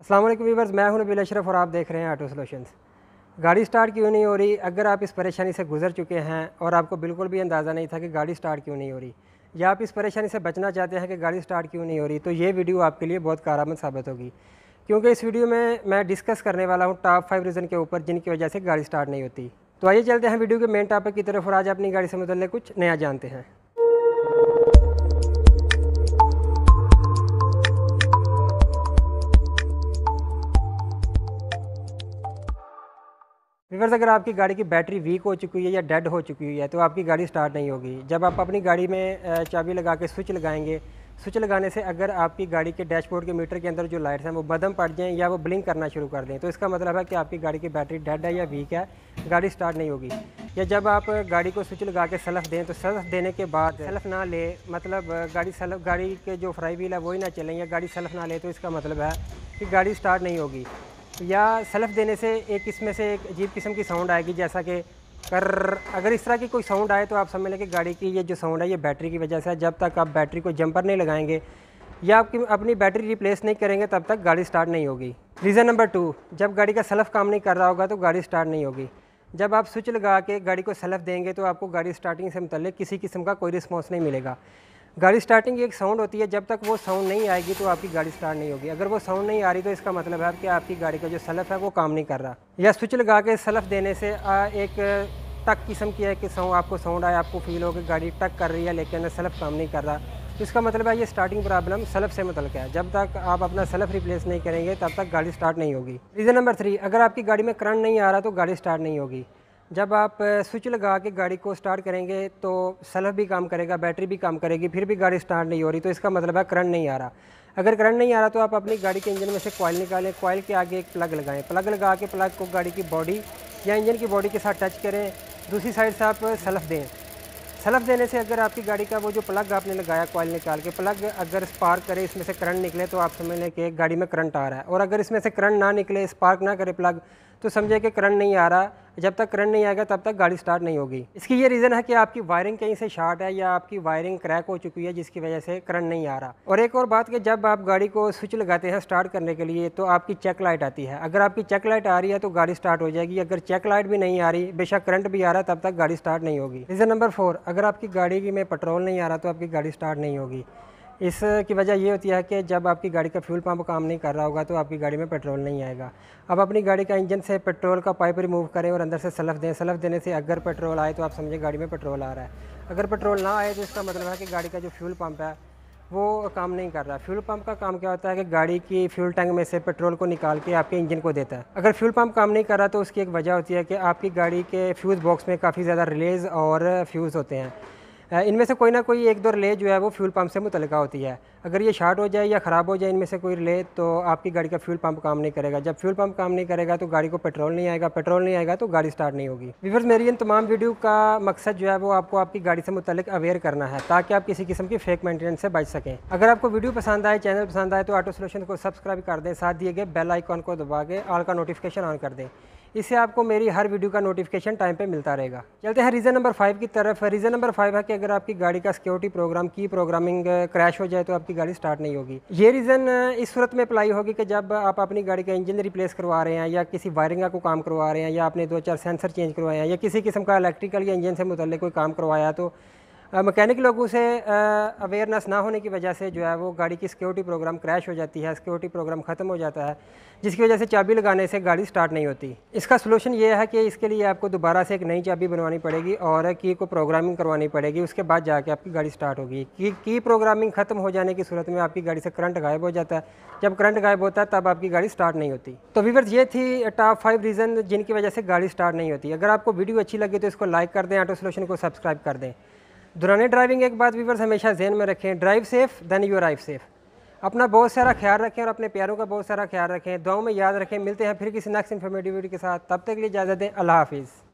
Aslam viewers मैं हूं नबील अशरफ और आप देख रहे हैं ऑटो सॉल्यूशंस गाड़ी स्टार्ट क्यों नहीं हो रही अगर आप इस परेशानी से गुजर चुके हैं और आपको बिल्कुल भी अंदाज़ा नहीं था कि गाड़ी स्टार्ट क्यों नहीं हो रही या आप इस परेशानी से बचना चाहते हैं कि गाड़ी स्टार्ट क्यों नहीं हो रही तो ये वीडियो आपके लिए बहुत कारामद साबित होगी क्योंकि इस वीडियो में मैं डिस्कस करने वाला हूँ टॉप फाइव रीज़न के ऊपर जिनकी वजह से गाड़ी स्टार्ट नहीं होती तो आइए चलते हैं वीडियो के मेन टॉपिक की तरफ और आज अपनी गाड़ी से मतलब कुछ नया जानते हैं अगर अगर आपकी गाड़ी की बैटरी वीक हो चुकी है या डेड हो चुकी हुई है तो आपकी गाड़ी स्टार्ट नहीं होगी जब आप अपनी गाड़ी में चाबी लगा के स्विच लगाएंगे स्विच लगाने से अगर आपकी गाड़ी के डैशबोर्ड के मीटर के अंदर जो लाइट्स हैं वो बदम पड़ जाएँ या वो ब्लिंक करना शुरू कर दें तो इसका मतलब है कि आपकी गाड़ी की बैटरी डेड है या वीक है गाड़ी स्टार्ट नहीं होगी या जब आप गाड़ी को स्विच लगा के सल्फ दें तो सलफ़ देने के बाद सेल्फ ना ले मतलब गाड़ी सलफ गाड़ी के जो फ्राई व्हील है वही ना चलें या गाड़ी सेल्फ ना ले तो इसका मतलब है कि गाड़ी स्टार्ट नहीं होगी तो या सलफ देने से एक इसमें से एक अजीब किस्म की साउंड आएगी जैसा कि कर अगर इस तरह की कोई साउंड आए तो आप समझ लें कि गाड़ी की ये जो साउंड है ये बैटरी की वजह से है जब तक आप बैटरी को जंपर नहीं लगाएंगे या आपकी अपनी बैटरी रिप्लेस नहीं करेंगे तब तक गाड़ी स्टार्ट नहीं होगी रीज़न नंबर टू जब गाड़ी का सलफ काम नहीं कर रहा होगा तो गाड़ी स्टार्ट नहीं होगी जब आप स्विच लगा के गाड़ी को सलफ देंगे तो आपको गाड़ी स्टार्टिंग से मुतल किसी किस्म का कोई रिस्पॉन्स नहीं मिलेगा गाड़ी स्टार्टिंग की एक साउंड होती है जब तक वो साउंड नहीं आएगी तो आपकी गाड़ी स्टार्ट नहीं होगी अगर वो साउंड नहीं आ रही तो इसका मतलब है कि आपकी गाड़ी का जो सलफ है वो काम नहीं कर रहा या स्विच लगा के सलफ देने से एक टक किस्म की है कि साउंड आपको साउंड आया आपको फील हो कि गाड़ी टक कर रही है लेकिन सलफ काम नहीं कर रहा तो इसका मतलब है ये स्टार्टिंग प्रॉब्लम सलफ से मतलब है जब तक आप अपना सलफ रिप्लेस नहीं करेंगे तब तक गाड़ी स्टार्ट नहीं होगी रीज़न नंबर थ्री अगर आपकी गाड़ी में करंट नहीं आ रहा तो गाड़ी स्टार्ट नहीं होगी जब आप स्विच लगा के गाड़ी को स्टार्ट करेंगे तो सेल्फ भी काम करेगा बैटरी भी काम करेगी फिर भी गाड़ी स्टार्ट नहीं हो रही तो इसका मतलब है करंट नहीं आ रहा अगर करंट नहीं आ रहा तो आप अपनी गाड़ी के इंजन में से कॉयल निकालें कॉयल के आगे एक प्लग लगाएं प्लग लगा के प्लग को गाड़ी की बॉडी या इंजन की बॉडी के साथ टच करें दूसरी साइड से आप सेल्फ दें सलफ देने से अगर आपकी गाड़ी का वो जो प्लग आपने लगाया कॉयल निकाल के प्लग अगर स्पार्क करे इसमें से करंट निकले तो आप समझ लें कि गाड़ी में करंट आ रहा है और अगर इसमें से करंट ना निकले स्पार्क ना करे प्लग तो समझे कि करंट नहीं आ रहा जब तक करंट नहीं आएगा तब तक गाड़ी स्टार्ट नहीं होगी इसकी ये रीज़न है कि आपकी वायरिंग कहीं से शार्ट है या आपकी वायरिंग क्रैक हो चुकी है जिसकी वजह से करंट नहीं आ रहा और एक और बात कि जब आप गाड़ी को स्विच लगाते हैं स्टार्ट करने के लिए तो आपकी चेक लाइट आती है अगर आपकी चेक लाइट आ रही है तो गाड़ी स्टार्ट हो जाएगी अगर चेक लाइट भी नहीं आ रही बेशक करंट भी आ रहा है तब तक गाड़ी स्टार्ट नहीं होगी रीज़न नंबर फोर अगर आपकी गाड़ी में पेट्रोल नहीं आ रहा तो आपकी गाड़ी स्टार्ट नहीं होगी इसकी वजह ये होती है कि जब आपकी गाड़ी का फ्यूल पंप काम नहीं कर रहा होगा तो आपकी गाड़ी में पेट्रोल नहीं आएगा अब अपनी गाड़ी का इंजन से पेट्रोल का पाइप रिमूव करें और अंदर से सलफ दें सलफ देने से अगर पेट्रोल आए तो आप समझें गाड़ी में पेट्रोल आ रहा है अगर पेट्रोल ना आए तो इसका मतलब है कि गाड़ी का जो फ्यूल पम्प है वो काम नहीं कर रहा फ्यूल पंप का काम क्या होता है कि गाड़ी की फ्यूल टैंक में से पेट्रोल को निकाल के आपके इंजन को देता है अगर फ्यूल पंप काम नहीं कर रहा तो उसकी एक वजह होती है कि आपकी गाड़ी के फ्यूज़ बॉक्स में काफ़ी ज़्यादा रिलेज और फ्यूज़ होते हैं इनमें से कोई ना कोई एक दो रिले जो है वो फ्यूल पम्प से मुतल होती है अगर ये शार्ट हो जाए या ख़राब हो जाए इनमें से कोई रिले तो आपकी गाड़ी का फ्यूल पंप काम नहीं करेगा जब फ्यूल पंप काम नहीं करेगा तो गाड़ी को पेट्रोल नहीं आएगा पेट्रोल नहीं आएगा तो गाड़ी स्टार्ट नहीं होगी विवर्स मेरी इन तमाम वीडियो का मकसद जो है वो आपको आपकी गाड़ी से मुतल अवेयर करना है ताकि आप किसी किस्म की फेक मेंटेनेंस से बच सकें अगर आपको वीडियो पसंद आए चैनल पसंद आए तो ऑटो सोल्यूशन को सब्सक्राइब कर दें साथ दिए गए बेल आइकॉन को दबा के आल का नोटिफिकेशन ऑन कर दें इससे आपको मेरी हर वीडियो का नोटिफिकेशन टाइम पे मिलता रहेगा चलते हैं रीज़न नंबर फाइव की तरफ रीज़न नंबर फाइव है कि अगर आपकी गाड़ी का सिक्योरिटी प्रोग्राम की प्रोग्रामिंग क्रैश हो जाए तो आपकी गाड़ी स्टार्ट नहीं होगी ये रीज़न इस सूरत में अप्लाई होगी कि जब आप अपनी गाड़ी का इंजन रिप्लेस करवा रहे हैं या किसी वायरिंग का काम करवा रहे हैं या आपने दो चार सेंसर चेंज करवाए हैं या किसी किस्म का इलेक्ट्रिकल या इंजन से मुतल कोई काम करवाया तो मैकेनिक लोगों से अवेयरनेस ना होने की वजह से जो है वो गाड़ी की सिक्योरिटी प्रोग्राम क्रैश हो जाती है सिक्योरिटी प्रोग्राम ख़त्म हो जाता है जिसकी वजह से चाबी लगाने से गाड़ी स्टार्ट नहीं होती इसका सोलूशन ये है कि इसके लिए आपको दोबारा से एक नई चाबी बनवानी पड़ेगी और की को प्रोग्रामिंग करवानी पड़ेगी उसके बाद जाके आपकी गाड़ी स्टार्ट होगी की की प्रोग्रामिंग ख़त्म हो जाने की सूरत में आपकी गाड़ी से करंट गायब हो जाता है जब करंट गायब होता है तब आपकी गाड़ी स्टार्ट नहीं होती तो वीवर्स ये थी टॉप फाइव रीज़न जिनकी वजह से गाड़ी स्टार्ट नहीं होती अगर आपको वीडियो अच्छी लगी तो इसको लाइक कर दें ऑटो सोल्यूशन को सब्सक्राइब कर दें दुरान ड्राइविंग एक बात वीवर्स हमेशा जहन में रखें drive safe then you arrive safe अपना बहुत सारा ख्याल रखें और अपने प्यारों का बहुत सारा ख्याल रखें दुआओं में याद रखें मिलते हैं फिर किसी नेक्स्ट इन्फॉर्मेटिविटी के साथ तब तक के लिए इजाज़त दें अल्लाह हाफिज़